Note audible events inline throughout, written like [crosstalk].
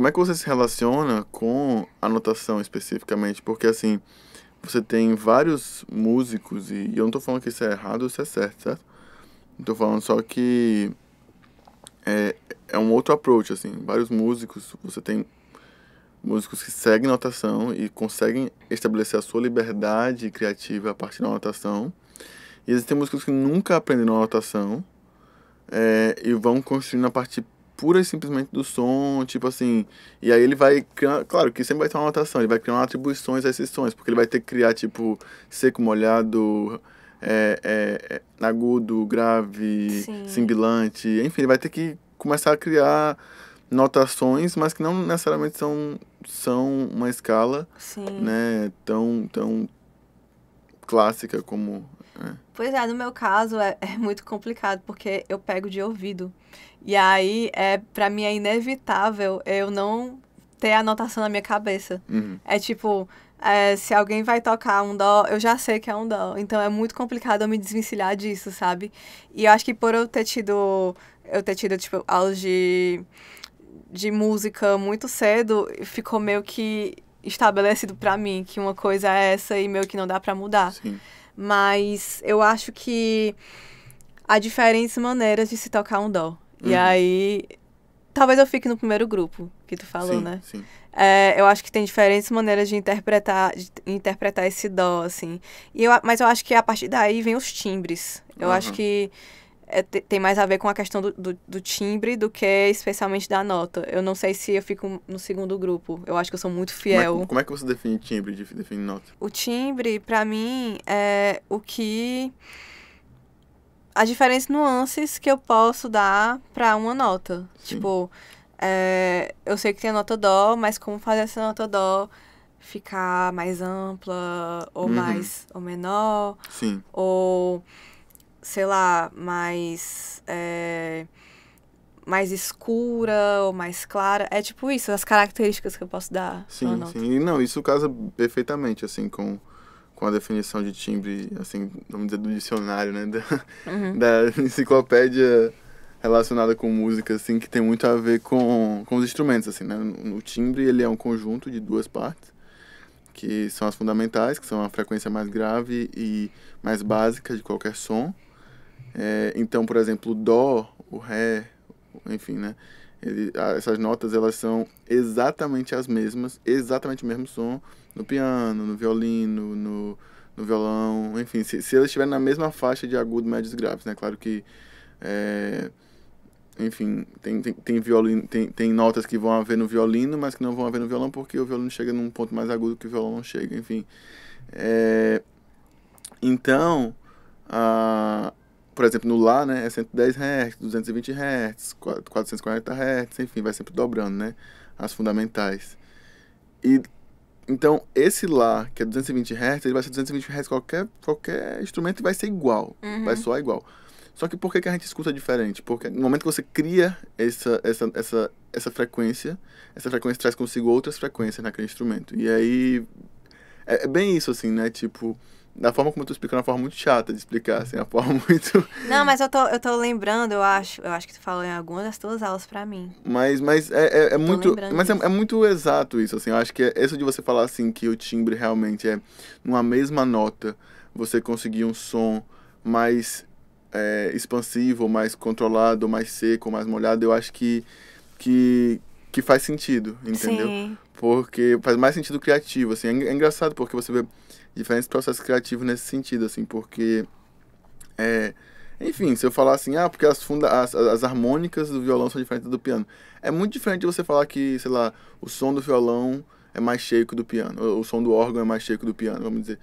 como é que você se relaciona com a notação especificamente? Porque assim, você tem vários músicos, e, e eu não estou falando que isso é errado ou isso é certo, certo? estou falando só que é, é um outro approach, assim. Vários músicos, você tem músicos que seguem notação e conseguem estabelecer a sua liberdade criativa a partir da notação. E existem músicos que nunca aprendem notação é, e vão construindo a partir pura e simplesmente do som, tipo assim. E aí ele vai claro que sempre vai ter uma anotação, ele vai criar atribuições a esses sons, porque ele vai ter que criar, tipo, seco, molhado, é, é, é, agudo, grave, Sim. enfim, ele vai ter que começar a criar notações, mas que não necessariamente são, são uma escala, Sim. né, tão, tão, clássica como. É. Pois é, no meu caso é, é, muito complicado, porque eu pego de ouvido. E aí, é, para mim, é inevitável eu não ter a anotação na minha cabeça. Uhum. É tipo, é, se alguém vai tocar um dó, eu já sei que é um dó. Então é muito complicado eu me desvencilhar disso, sabe? E eu acho que por eu ter tido, eu ter tido, tipo, aulas de, de música muito cedo, ficou meio que estabelecido para mim que uma coisa é essa e meio que não dá para mudar. Sim. Mas eu acho que há diferentes maneiras de se tocar um dó. Uhum. E aí, talvez eu fique no primeiro grupo que tu falou, sim, né? Sim. É, eu acho que tem diferentes maneiras de interpretar, de interpretar esse dó, assim. E eu, mas eu acho que a partir daí vem os timbres. Eu uhum. acho que é, tem mais a ver com a questão do, do, do, timbre do que especialmente da nota. Eu não sei se eu fico no segundo grupo. Eu acho que eu sou muito fiel. Como é, como é que você define timbre, define nota? O timbre, para mim, é o que. As diferentes nuances que eu posso dar para uma nota. Sim. Tipo, é, eu sei que tem a nota dó, mas como fazer essa nota dó ficar mais ampla, ou uhum. mais, ou menor. Sim. Ou sei lá, mais. É, mais escura ou mais clara. É tipo isso, as características que eu posso dar. Sim, sim. Não, isso casa perfeitamente, assim, com, com a definição de timbre, assim, vamos dizer, do dicionário, né? [laughs] Da, uhum. da enciclopédia relacionada com música, assim, que tem muito a ver com, com os instrumentos, assim, né? O timbre, ele é um conjunto de duas partes, que são as fundamentais, que são a frequência mais grave e mais básica de qualquer som, é, então, por exemplo, o dó, o ré, enfim, né? Ele, essas notas elas são exatamente as mesmas, exatamente o mesmo som no piano, no violino, no, no violão, enfim, se, se elas estiverem na mesma faixa de agudo, médios graves, né? Claro que, é, enfim, tem, tem, tem, violino, tem, tem notas que vão haver no violino, mas que não vão haver no violão porque o violino chega num ponto mais agudo que o violão não chega, enfim. É, então, a, por exemplo, no Lá, né, é 110 Hz, 220 Hz, 440 Hz, enfim, vai sempre dobrando, né, as fundamentais. E então esse Lá, que é 220 Hz, ele vai ser 220 Hz qualquer qualquer instrumento vai ser igual, uhum. vai soar igual. Só que por que, que a gente escuta diferente? Porque no momento que você cria essa, essa, essa, essa frequência, essa frequência traz consigo outras frequências naquele instrumento. E aí é, é bem isso assim, né? Tipo, da forma como eu explica explicando, é uma forma muito chata de explicar, assim, a é uma forma [laughs] muito. Não, mas eu tô, eu tô lembrando, eu acho. Eu acho que tu falou em alguma das tuas aulas para mim. Mas, mas é, é, é muito. Mas é, é, muito exato isso, assim. Eu acho que é isso de você falar assim que o timbre realmente é numa mesma nota, você conseguir um som mais é, expansivo, mais controlado, mais seco, mais molhado, eu acho que. que que faz sentido, entendeu? Sim. Porque faz mais sentido criativo, assim. É, é engraçado porque você vê diferentes processos criativos nesse sentido, assim, porque. É, enfim, se eu falar assim, ah, porque as, funda as, as harmônicas do violão são diferentes do piano. É muito diferente você falar que, sei lá, o som do violão é mais cheio que o do piano, ou o som do órgão é mais cheio que o do piano, vamos dizer.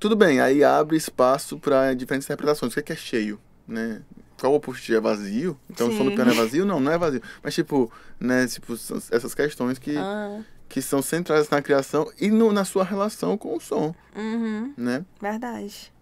Tudo bem, aí abre espaço para diferentes interpretações. O que é, que é cheio, né? Qual o oposto é vazio? Então Sim. o som do piano é vazio? Não, não é vazio. Mas, tipo, né, tipo, essas questões que, ah que são centrais na criação e no, na sua relação com o som. Uhum. Né? Verdade.